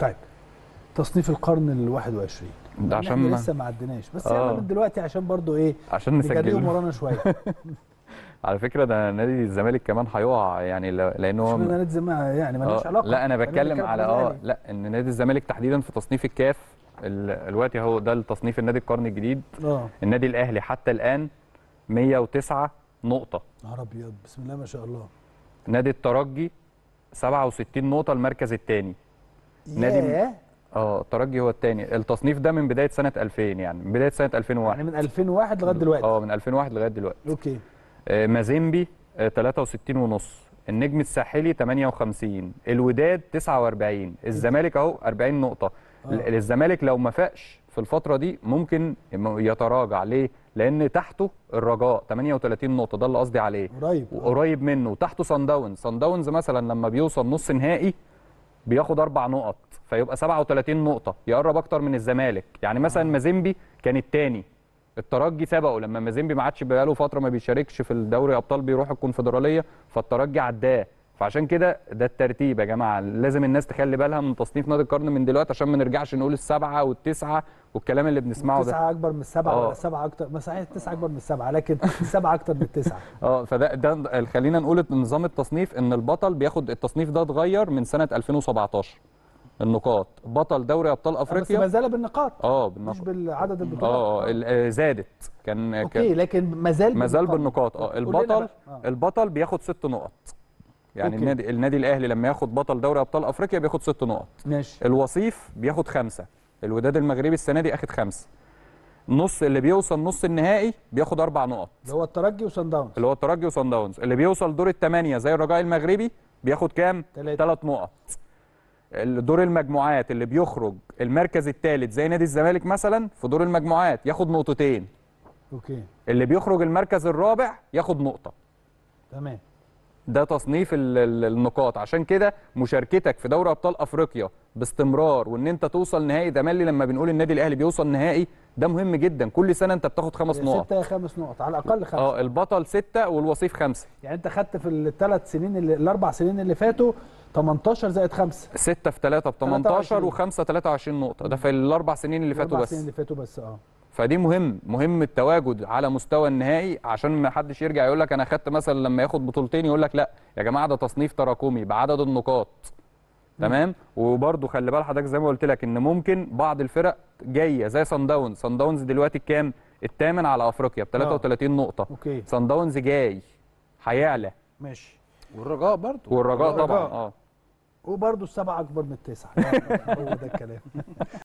طيب تصنيف القرن ال 21 ده عشان احنا لسه ما عدناش بس آه. من دلوقتي عشان برضو ايه عشان نسجل ورانا شويه على فكره ده نادي الزمالك كمان هيقع يعني لانه هو نادي الزمالك يعني مالناش آه. علاقه لا انا بتكلم على اه لا ان نادي الزمالك تحديدا في تصنيف الكاف دلوقتي هو ده التصنيف النادي القرن الجديد آه. النادي الاهلي حتى الان 109 نقطه نهار ابيض بسم الله ما شاء الله نادي الترجي 67 نقطه المركز الثاني نادي اه الترجي هو الثاني التصنيف ده من بدايه سنه 2000 يعني من بدايه سنه 2001 يعني من 2001 لغايه دلوقتي اه من 2001 لغايه دلوقتي اوكي آه مازيمبي آه 63 ونص النجم الساحلي 58 الوداد 49 الزمالك اهو 40 نقطه آه. الزمالك لو ما فاقش في الفتره دي ممكن يتراجع ليه لان تحته الرجاء 38 نقطه ده اللي قصدي عليه قريب وقريب منه وتحته سان داونز سان داونز مثلا لما بيوصل نص نهائي بياخد اربع نقط فيبقى 37 نقطه يقرب اكتر من الزمالك يعني مثلا مازيمبي كان الثاني الترجي سبقه لما مازيمبي ما عادش بقاله فتره ما بيشاركش في الدوري ابطال بيروح الكونفدراليه فالترجي عداه فعشان كده ده الترتيب يا جماعه لازم الناس تخلي بالها من تصنيف نادي القرن من دلوقتي عشان ما نرجعش نقول السبعه والتسعه والكلام اللي بنسمعه ده التسعه اكبر من السبعه ولا السبعه آه. اكتر ما صحيح التسعه اكبر من السبعه لكن السبعه اكتر من التسعه اه فده ده خلينا نقول نظام التصنيف ان البطل بياخد التصنيف ده اتغير من سنه 2017 النقاط بطل دوري ابطال آه، افريقيا بس ما زال بالنقاط اه بالنقاط مش بالعدد البطولات آه،, اه زادت كان اوكي كان لكن ما زال ما زال بالنقاط اه البطل البطل بياخد ست نقط يعني أوكي. النادي النادي الاهلي لما ياخد بطل دوري ابطال افريقيا بياخد ست نقط ماشي الوصيف بياخد خمسه الوداد المغربي السنه دي اخد خمسه نص اللي بيوصل نص النهائي بياخد اربع نقط اللي هو الترجي وسان داونز اللي هو الترجي وسان داونز اللي بيوصل دور الثمانيه زي الرجاء المغربي بياخد كام؟ ثلاث نقط دور المجموعات اللي بيخرج المركز الثالث زي نادي الزمالك مثلا في دور المجموعات ياخد نقطتين اوكي اللي بيخرج المركز الرابع ياخد نقطه تمام ده تصنيف النقاط عشان كده مشاركتك في دوري ابطال افريقيا باستمرار وان انت توصل نهائي ده مالي لما بنقول النادي الاهلي بيوصل نهائي ده مهم جدا كل سنه انت بتاخد خمس نقط ستة خمس نقط على الاقل خمسه اه البطل ستة والوصيف خمسه يعني انت خدت في الثلاث سنين اللي الاربع سنين اللي فاتوا 18 زائد 5 6 في 3 ب 18 و5 23 نقطه ده في الاربع سنين اللي فاتوا بس الاربع سنين اللي فاتوا بس اه فدي مهم مهم التواجد على مستوى النهائي عشان ما حدش يرجع يقول لك انا خدت مثلا لما ياخد بطولتين يقول لك لا يا جماعه ده تصنيف تراكمي بعدد النقاط تمام وبرده خلي بال حضرتك زي ما قلت لك ان ممكن بعض الفرق جايه زي سان داونز سان داونز دلوقتي الكام الثامن على افريقيا ب 33 آه. نقطه اوكي سان داونز جاي هيعلى ماشي والرجاء برده والرجاء طبعا اه وبرده السبعه اكبر من التسعه هو ده الكلام